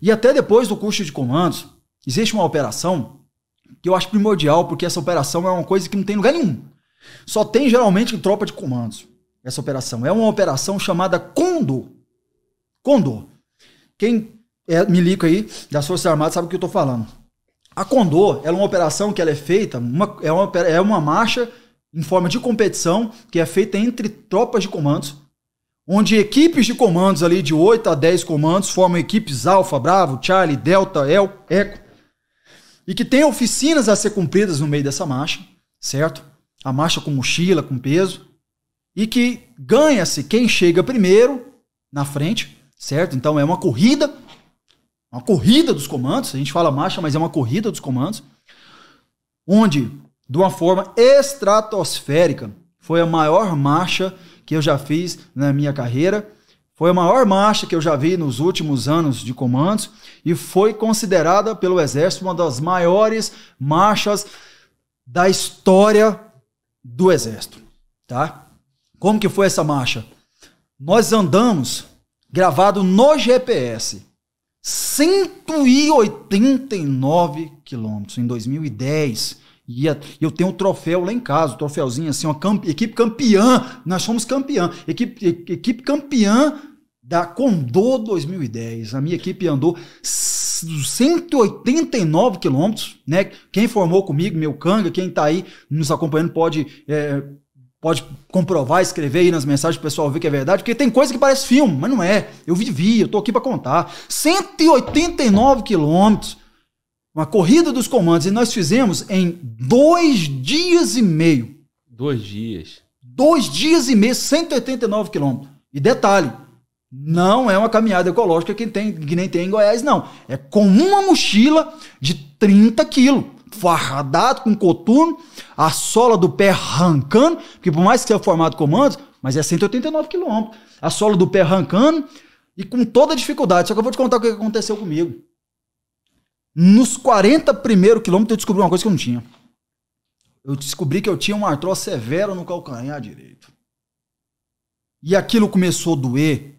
E até depois do custo de comandos, existe uma operação que eu acho primordial, porque essa operação é uma coisa que não tem lugar nenhum. Só tem geralmente em tropa de comandos essa operação. É uma operação chamada Condor. Condor. Quem é milico aí das Forças Armadas sabe o que eu estou falando. A Condor é uma operação que ela é feita, uma, é, uma, é uma marcha em forma de competição que é feita entre tropas de comandos onde equipes de comandos ali de 8 a 10 comandos formam equipes Alfa, Bravo, Charlie, Delta, El, Eco, e que tem oficinas a ser cumpridas no meio dessa marcha, certo? A marcha com mochila, com peso, e que ganha-se quem chega primeiro na frente, certo? Então é uma corrida, uma corrida dos comandos, a gente fala marcha, mas é uma corrida dos comandos, onde, de uma forma estratosférica, foi a maior marcha que eu já fiz na minha carreira. Foi a maior marcha que eu já vi nos últimos anos de comandos e foi considerada pelo Exército uma das maiores marchas da história do Exército, tá? Como que foi essa marcha? Nós andamos gravado no GPS 189 quilômetros em 2010 e eu tenho um troféu lá em casa, um troféuzinho assim, uma equipe campeã. Nós somos campeã. Equipe, equipe campeã da Condor 2010. A minha equipe andou 189 quilômetros, né? Quem formou comigo, meu canga, quem está aí nos acompanhando pode... É, pode comprovar, escrever aí nas mensagens pro pessoal ver que é verdade, porque tem coisa que parece filme, mas não é. Eu vivi, eu tô aqui para contar. 189 quilômetros uma corrida dos comandos, e nós fizemos em dois dias e meio. Dois dias. Dois dias e meio, 189 quilômetros. E detalhe, não é uma caminhada ecológica que, tem, que nem tem em Goiás, não. É com uma mochila de 30 quilos, farradado com coturno, a sola do pé arrancando, porque por mais que seja formado comandos, mas é 189 quilômetros. A sola do pé arrancando e com toda dificuldade. Só que eu vou te contar o que aconteceu comigo. Nos 40 primeiros quilômetros eu descobri uma coisa que eu não tinha. Eu descobri que eu tinha uma artrose severa no calcanhar direito. E aquilo começou a doer.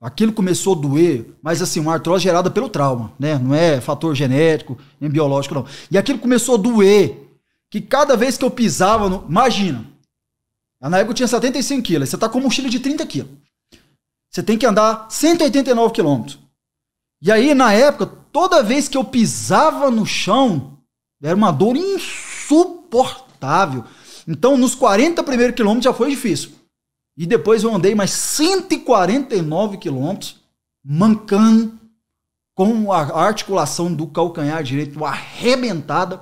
Aquilo começou a doer, mas assim, uma artrose gerada pelo trauma, né? Não é fator genético, nem biológico, não. E aquilo começou a doer. Que cada vez que eu pisava, no... imagina. Na época eu tinha 75 quilos, você tá com mochila de 30 quilos. Você tem que andar 189 quilômetros. E aí, na época, Toda vez que eu pisava no chão, era uma dor insuportável. Então, nos 40 primeiros quilômetros já foi difícil. E depois eu andei mais 149 quilômetros, mancando, com a articulação do calcanhar direito arrebentada.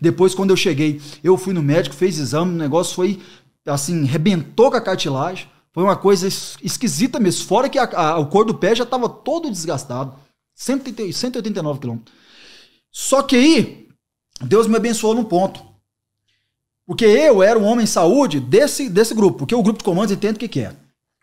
Depois, quando eu cheguei, eu fui no médico, fez exame, o negócio foi assim, rebentou com a cartilagem. Foi uma coisa esquisita mesmo. Fora que a, a, o cor do pé já estava todo desgastado. 189 quilômetros. Só que aí, Deus me abençoou num ponto. Porque eu era um homem saúde desse, desse grupo. Porque o grupo de comandos entende o que, que é.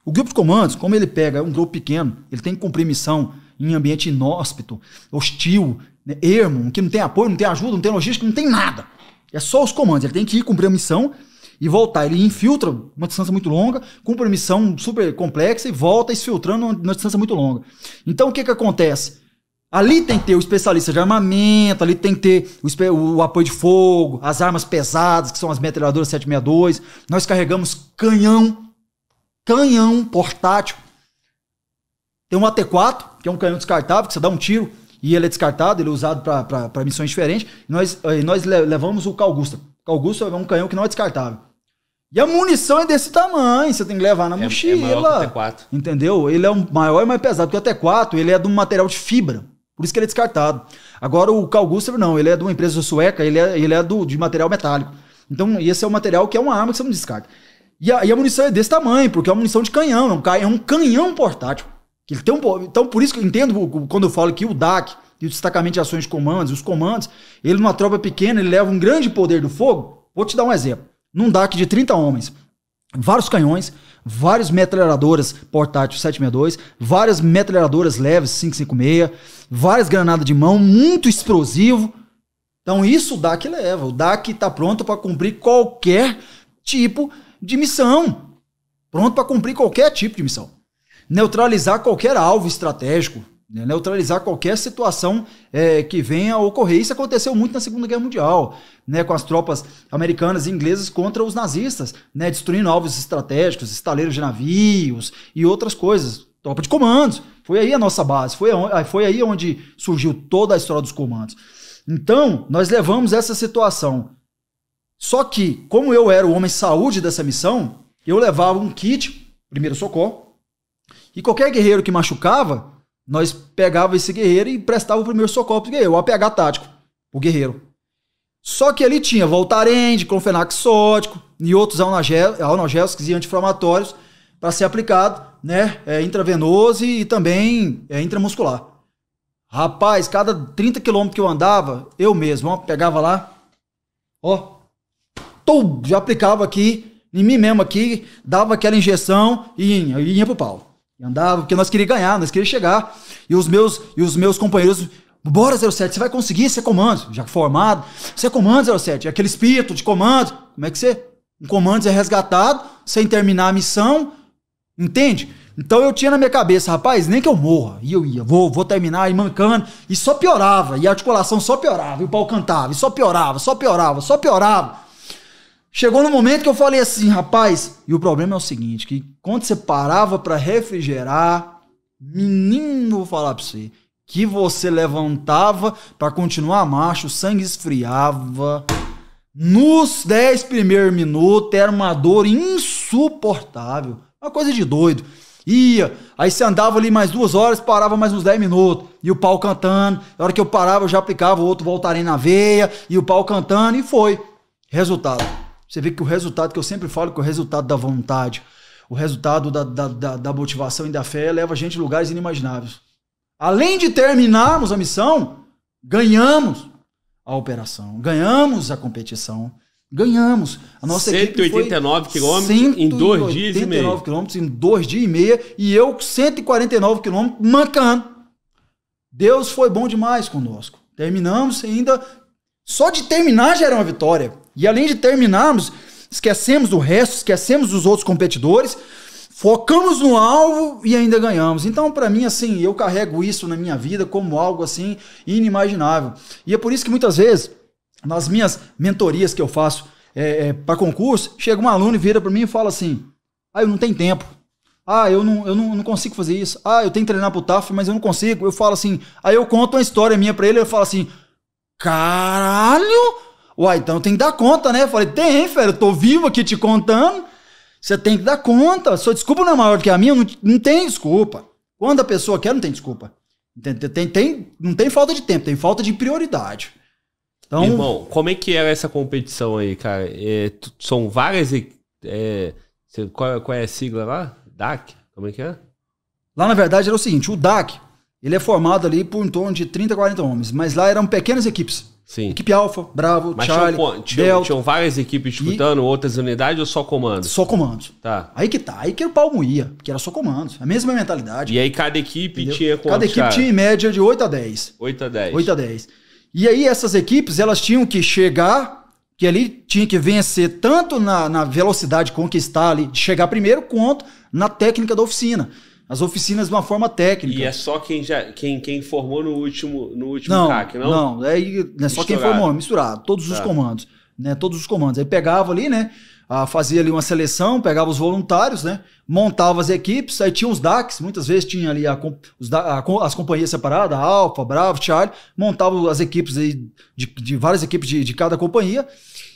O grupo de comandos, como ele pega um grupo pequeno, ele tem que cumprir missão em ambiente inóspito, hostil, né, ermo, que não tem apoio, não tem ajuda, não tem logística, não tem nada. É só os comandos. Ele tem que ir cumprir a missão e voltar. Ele infiltra uma distância muito longa, cumpre uma missão super complexa e volta infiltrando uma distância muito longa. Então o que, que acontece? Ali tem que ter o especialista de armamento, ali tem que ter o, o, apoio de fogo, as armas pesadas, que são as metralhadoras 762. Nós carregamos canhão, canhão portátil. Tem um AT-4, que é um canhão descartável, que você dá um tiro e ele é descartado, ele é usado para missões diferentes. nós, eh, nós levamos o Calgusta. Calgusta é um canhão que não é descartável. E a munição é desse tamanho, você tem que levar na é, é mochila. É maior que o T4. Entendeu? Ele é um maior e mais pesado, que o T4 ele é de um material de fibra. Por isso que ele é descartado. Agora o Carl Gustav não, ele é de uma empresa sueca, ele é, ele é do, de material metálico. Então esse é o material que é uma arma que você não descarta. E a, e a munição é desse tamanho, porque é uma munição de canhão, é um, é um canhão portátil. Ele tem um, então por isso que eu entendo quando eu falo que o DAC e o destacamento de ações de comandos, os comandos, ele numa tropa pequena, ele leva um grande poder do fogo. Vou te dar um exemplo. Num DAC de 30 homens, vários canhões, várias metralhadoras portátil 762, várias metralhadoras leves 556, várias granadas de mão, muito explosivo. Então isso o DAC leva. O DAC está pronto para cumprir qualquer tipo de missão. Pronto para cumprir qualquer tipo de missão. Neutralizar qualquer alvo estratégico. Né, neutralizar qualquer situação é, que venha a ocorrer. Isso aconteceu muito na Segunda Guerra Mundial, né, com as tropas americanas e inglesas contra os nazistas, né, destruindo alvos estratégicos, estaleiros de navios e outras coisas. Tropa de comandos, foi aí a nossa base, foi, ah, foi aí onde surgiu toda a história dos comandos. Então, nós levamos essa situação. Só que, como eu era o homem saúde dessa missão, eu levava um kit, primeiro socorro, e qualquer guerreiro que machucava, nós pegava esse guerreiro e prestava o primeiro socorro pro guerreiro, o APH tático, o guerreiro. Só que ali tinha Voltarende, Clonfenac sódico e outros analgésicos e anti-inflamatórios para ser aplicado, né, é, intravenoso e também é, intramuscular. Rapaz, cada 30 quilômetros que eu andava, eu mesmo, ó, pegava lá, ó, tô, já aplicava aqui, em mim mesmo aqui, dava aquela injeção e ia, ia pro pau andava, porque nós queríamos ganhar, nós queríamos chegar. E os meus, e os meus companheiros Bora, 07, você vai conseguir, você comando. Já formado, você é comando, 07. É aquele espírito de comando. Como é que você. Um comando é resgatado, sem terminar a missão. Entende? Então eu tinha na minha cabeça, rapaz, nem que eu morra. E eu ia, vou, vou terminar, e mancando. E só piorava, e a articulação só piorava, e o pau cantava, e só piorava, só piorava, só piorava. Chegou no momento que eu falei assim, rapaz, e o problema é o seguinte, que quando você parava para refrigerar, menino, vou falar para você, que você levantava para continuar macho, o sangue esfriava. Nos 10 primeiros minutos era uma dor insuportável, uma coisa de doido. Ia, aí você andava ali mais duas horas, parava mais uns 10 minutos, e o pau cantando. Na hora que eu parava, eu já aplicava o outro voltarei na veia, e o pau cantando, e foi. Resultado: você vê que o resultado, que eu sempre falo que é o resultado da vontade, o resultado da, da, da, da motivação e da fé leva a gente a lugares inimagináveis. Além de terminarmos a missão, ganhamos a operação, ganhamos a competição, ganhamos. A nossa 189 quilômetros em dois dias e meio. 189 quilômetros em dois dias e meia e eu 149 quilômetros mancando. Deus foi bom demais conosco. Terminamos ainda só de terminar já era uma vitória. E além de terminarmos, esquecemos do resto, esquecemos os outros competidores, focamos no alvo e ainda ganhamos. Então, para mim, assim, eu carrego isso na minha vida como algo assim inimaginável. E é por isso que muitas vezes, nas minhas mentorias que eu faço é, é, para concurso, chega um aluno e vira para mim e fala assim: Ah, eu não tenho tempo. Ah, eu não, eu não, não consigo fazer isso. Ah, eu tenho que treinar pro TAF, mas eu não consigo. Eu falo assim, aí eu conto uma história minha para ele, eu falo assim, caralho! Uai, então tem que dar conta, né? Eu falei, tem, fera, eu tô vivo aqui te contando. Você tem que dar conta. Sua desculpa não é maior que a minha, não, não tem desculpa. Quando a pessoa quer, não tem desculpa. Tem, tem, tem, não tem falta de tempo, tem falta de prioridade. Então... Irmão, como é que era é essa competição aí, cara? É, são várias. É, qual, qual é a sigla lá? DAC? Como é que é? Lá, na verdade, era o seguinte: o DAC ele é formado ali por em torno de 30, 40 homens. Mas lá eram pequenas equipes. Sim. Equipe Alfa, Bravo, Mas Charlie, tinham, tinham, tinham várias equipes disputando, outras unidades ou só comandos? Só comandos. Tá. Aí que tá, aí que o pau moía, porque era só comandos. A mesma mentalidade. E aí cada equipe entendeu? tinha quantos Cada equipe cara? tinha em média de 8 a 10. 8 a 10. 8 a 10. E aí essas equipes, elas tinham que chegar, que ali tinha que vencer tanto na, na velocidade conquistar ali, de chegar primeiro, quanto na técnica da oficina as oficinas de uma forma técnica. E é só quem já quem, quem formou no último no último não, CAC, não? Não, é, é só misturado. quem formou, misturado, todos tá. os comandos, né? Todos os comandos. Aí pegava ali, né? a fazia ali uma seleção, pegava os voluntários, né? Montava as equipes, aí tinha os DACs, muitas vezes tinha ali a, os, a, as companhias separadas, Alfa, Bravo, Charlie, montava as equipes aí de, de várias equipes de, de cada companhia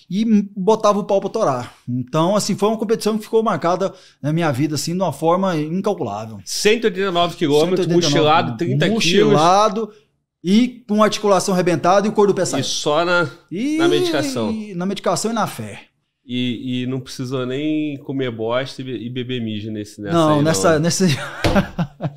e botava o pau para torar. Então, assim, foi uma competição que ficou marcada na minha vida, assim, de uma forma incalculável. 189 quilômetros, 189, mochilado, 30 Mochilado quilos. e com articulação arrebentada e o cor do pé E só na, e, na medicação. E, na medicação e na fé. E, e, não precisou nem comer bosta e beber mijo nesse, nessa. Não, aí, nessa. Não. Né?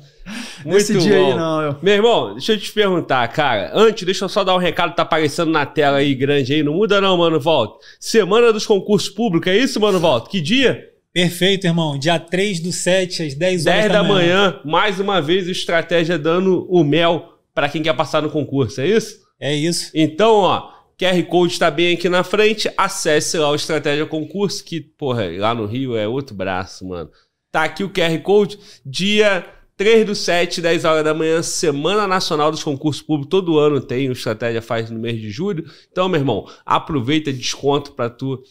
Muito Nesse dia bom. aí, não. Eu... Meu irmão, deixa eu te perguntar, cara. Antes, deixa eu só dar um recado, tá aparecendo na tela aí, grande aí. Não muda não, mano, volta. Semana dos concursos públicos, é isso, mano, volta? Que dia? Perfeito, irmão. Dia 3 do 7, às 10 horas 10 da, da manhã. manhã. Mais uma vez, o Estratégia dando o mel para quem quer passar no concurso, é isso? É isso. Então, ó, QR Code está bem aqui na frente. Acesse lá o Estratégia Concurso, que, porra, lá no Rio é outro braço, mano. Tá aqui o QR Code. Dia 3 do 7, 10 horas da manhã, Semana Nacional dos Concursos Públicos. Todo ano tem, o Estratégia faz no mês de julho. Então, meu irmão, aproveita desconto para tu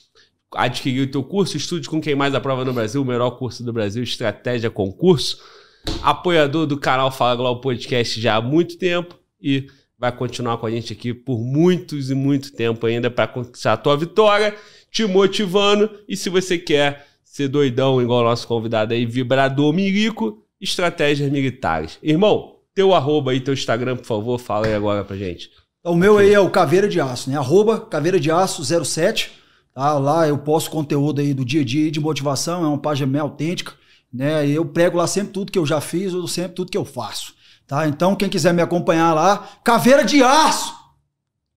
adquirir o teu curso. Estude com quem mais aprova no Brasil, o melhor curso do Brasil, Estratégia Concurso. Apoiador do canal Fala Global Podcast já há muito tempo e vai continuar com a gente aqui por muitos e muito tempo ainda para conquistar a tua vitória, te motivando. E se você quer ser doidão igual o nosso convidado aí, Vibrador Mirico, estratégias militares. Irmão, teu arroba aí, teu Instagram, por favor, fala aí agora pra gente. Então, o meu aí é o Caveira de Aço, né? Arroba Caveira de Aço 07. Tá? Lá eu posto conteúdo aí do dia a dia de motivação, é uma página meio autêntica. Né? Eu prego lá sempre tudo que eu já fiz, ou sempre tudo que eu faço. Tá? Então, quem quiser me acompanhar lá, Caveira de Aço!